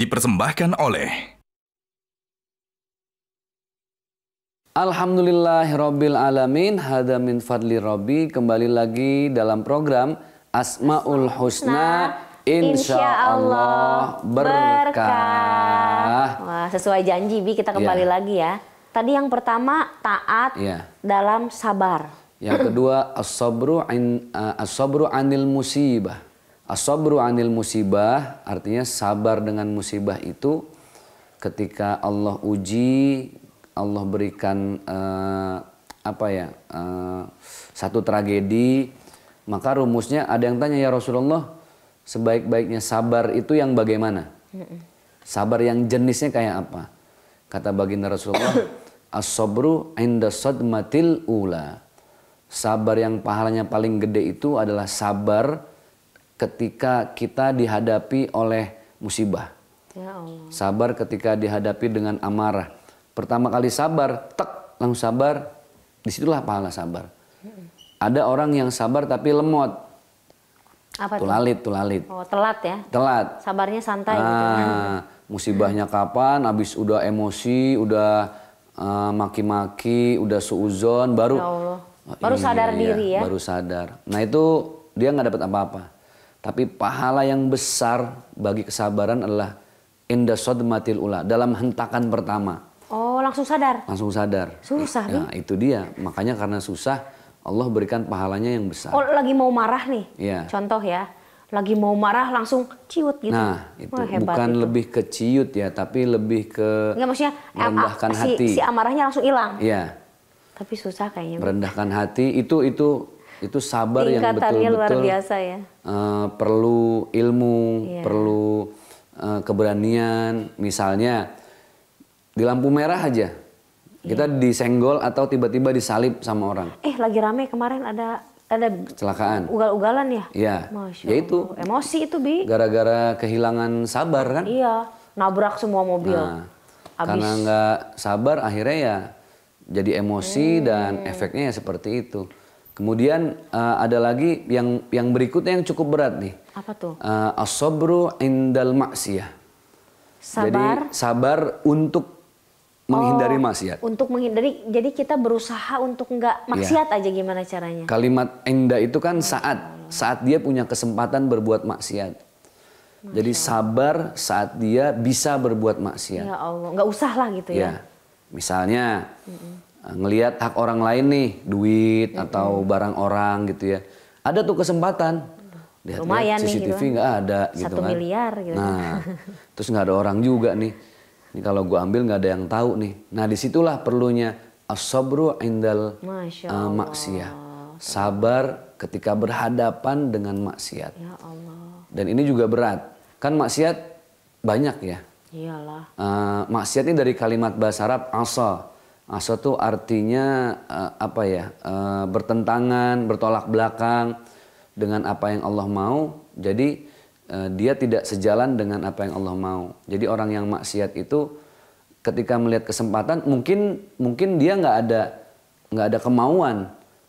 dipersembahkan oleh Alhamdulillahirabbil alamin hada min fadli rabbi kembali lagi dalam program Asmaul Husna insya allah berkah. Wah, sesuai janji Bi kita kembali ya. lagi ya. Tadi yang pertama taat ya. dalam sabar. Yang kedua as-sabru eh, as anil musibah Asobru anil musibah artinya sabar dengan musibah itu ketika Allah uji, Allah berikan uh, apa ya? Uh, satu tragedi, maka rumusnya ada yang tanya ya Rasulullah, sebaik-baiknya sabar itu yang bagaimana? Sabar yang jenisnya kayak apa? Kata baginda Rasulullah, asobru inda sodmatil ula. Sabar yang pahalanya paling gede itu adalah sabar ketika kita dihadapi oleh musibah. Ya Allah. Sabar ketika dihadapi dengan amarah. Pertama kali sabar, tek, langsung sabar, disitulah pahala sabar. Ada orang yang sabar tapi lemot. Apa tulalit, itu? tulalit. Oh, telat ya? Telat. Sabarnya santai. Nah, gitu. Ya? musibahnya kapan, habis udah emosi, udah eh, maki-maki, uh, udah suuzon, baru... Ya Allah. Oh, baru iya, sadar ya, diri ya? Baru sadar. Nah itu dia nggak dapat apa-apa. Tapi pahala yang besar bagi kesabaran adalah inda sodmatil ula, dalam hentakan pertama. Oh, langsung sadar? Langsung sadar. Susah, Ya, itu dia. Makanya karena susah, Allah berikan pahalanya yang besar. Oh, lagi mau marah nih? Iya. Contoh ya, lagi mau marah langsung ciut gitu. Nah, itu Wah, bukan itu. lebih ke ciut ya, tapi lebih ke Enggak, maksudnya merendahkan si, hati. Si amarahnya langsung hilang. Iya. Tapi susah kayaknya. Merendahkan hati itu itu itu sabar yang betul-betul ya. Uh, perlu ilmu, yeah. perlu uh, keberanian. Misalnya di lampu merah aja kita iya. disenggol atau tiba-tiba disalib sama orang. Eh lagi rame kemarin ada ada kecelakaan. Ugal-ugalan ya? Iya. Ya itu. Emosi itu bi. Gara-gara kehilangan sabar kan? Iya. Nabrak semua mobil. Nah, Abis. Karena nggak sabar akhirnya ya jadi emosi hmm. dan efeknya ya seperti itu. Kemudian uh, ada lagi yang yang berikutnya yang cukup berat nih. Apa tuh? Uh, eh, asobru indal maksiyah. Sabar. Jadi sabar untuk menghindari oh, maksiat. Untuk menghindari, jadi kita berusaha untuk nggak iya. maksiat ya. aja gimana caranya? Kalimat inda itu kan saat, saat dia punya kesempatan berbuat maksiat. Masya jadi sabar saat dia bisa berbuat maksiat. Ya Allah, nggak usah lah gitu ya. ya. Misalnya, mm -mm ngelihat hak orang lain nih, duit hmm. atau barang orang gitu ya. Ada tuh kesempatan. Lihat, ya, Lumayan gitu CCTV kan. nggak gitu. ada Satu gitu kan. miliar gitu. Nah, terus nggak ada orang juga nih. Ini kalau gue ambil nggak ada yang tahu nih. Nah disitulah perlunya asobru indal uh, eh, maksiyah. Sabar ketika berhadapan dengan maksiat. Ya Allah. Dan ini juga berat. Kan maksiat banyak ya. Iyalah. Uh, maksiat ini dari kalimat bahasa Arab asal Aso tuh artinya uh, apa ya? Uh, bertentangan, bertolak belakang dengan apa yang Allah mau. Jadi uh, dia tidak sejalan dengan apa yang Allah mau. Jadi orang yang maksiat itu ketika melihat kesempatan mungkin mungkin dia nggak ada nggak ada kemauan,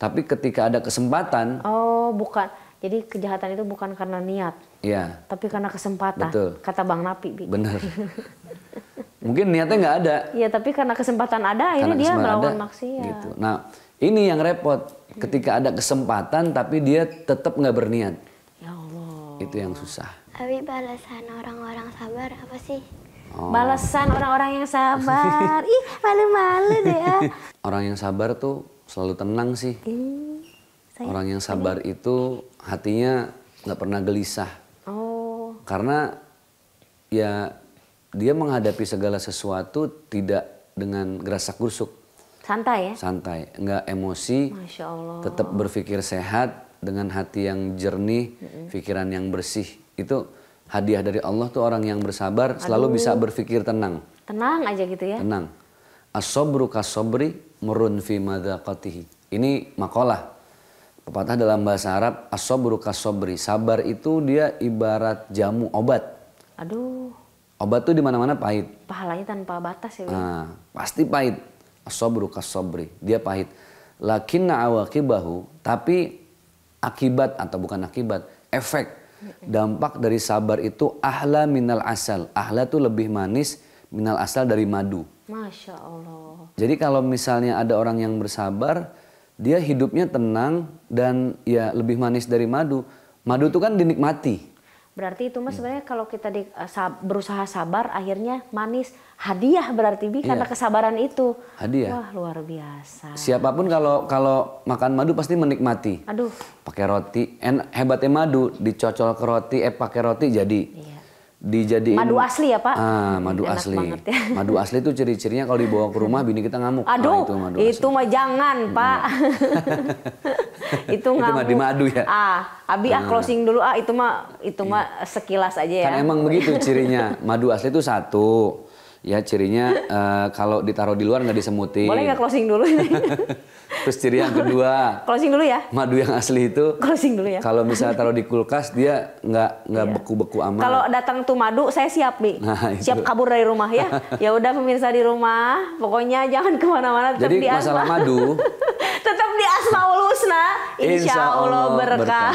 tapi ketika ada kesempatan Oh, bukan. Jadi kejahatan itu bukan karena niat. Iya. Tapi karena kesempatan. Betul. Kata Bang Napi. Bi. Benar. Mungkin niatnya nggak ada. Iya, tapi karena kesempatan ada ini dia melawan ada, maksiat. Gitu. Nah, ini yang repot ketika ada kesempatan tapi dia tetap nggak berniat. Ya Allah. Itu yang susah. Tapi balasan orang-orang sabar apa sih? Oh. Balasan orang-orang yang sabar. Ih, malu-malu deh ya. Orang yang sabar tuh selalu tenang sih. Hmm, saya orang yang sabar ini. itu hatinya nggak pernah gelisah. Oh. Karena ya dia menghadapi segala sesuatu tidak dengan gerasak kusuk. Santai ya? Santai, nggak emosi. Masya Allah. Tetap berpikir sehat dengan hati yang jernih, mm-hmm. pikiran yang bersih. Itu hadiah dari Allah tuh orang yang bersabar Aduh. selalu bisa berpikir tenang. Tenang aja gitu ya? Tenang. Asobru kasobri murun fi madaqatihi. Ini makalah. Pepatah dalam bahasa Arab, asobru kasobri. Sabar itu dia ibarat jamu obat. Aduh Obat tuh di mana-mana pahit. Pahalanya tanpa batas ya. Nah, pasti pahit. Asobru kasobri. Dia pahit. Lakinna na'awakibahu. Tapi akibat atau bukan akibat. Efek. Dampak dari sabar itu ahla minal asal. Ahla tuh lebih manis minal asal dari madu. Masya Allah. Jadi kalau misalnya ada orang yang bersabar, dia hidupnya tenang dan ya lebih manis dari madu. Madu itu kan dinikmati. Berarti itu mas hmm. sebenarnya kalau kita di, eh, sab, berusaha sabar akhirnya manis hadiah berarti bi iya. karena kesabaran itu. Hadiah. Wah luar biasa. Siapapun kalau kalau makan madu pasti menikmati. Aduh. Pakai roti, en, hebatnya madu dicocol ke roti, eh pakai roti jadi. Iya dijadiin madu asli ya pak ah madu Enak asli ya. madu asli itu ciri-cirinya kalau dibawa ke rumah bini kita ngamuk ah, aduh nah, itu, madu itu mah jangan hmm. pak itu ngamuk itu mah di madu ya ah abi ah, ah closing dulu ah itu mah itu iya. mah sekilas aja kan ya kan emang begitu cirinya madu asli itu satu Ya cirinya uh, kalau ditaruh di luar nggak disemutin. Boleh nggak closing dulu? ini? Terus ciri yang kedua. closing dulu ya. Madu yang asli itu. Closing dulu ya. Kalau misalnya taruh di kulkas dia nggak nggak iya. beku-beku amat. Kalau datang tuh madu saya siap nih. Nah, Siap kabur dari rumah ya. ya udah pemirsa di rumah, pokoknya jangan kemana-mana. Jadi di asma. masalah madu. tetap di Asmaul Husna. Insya, Insya Allah, Allah berkah. berkah.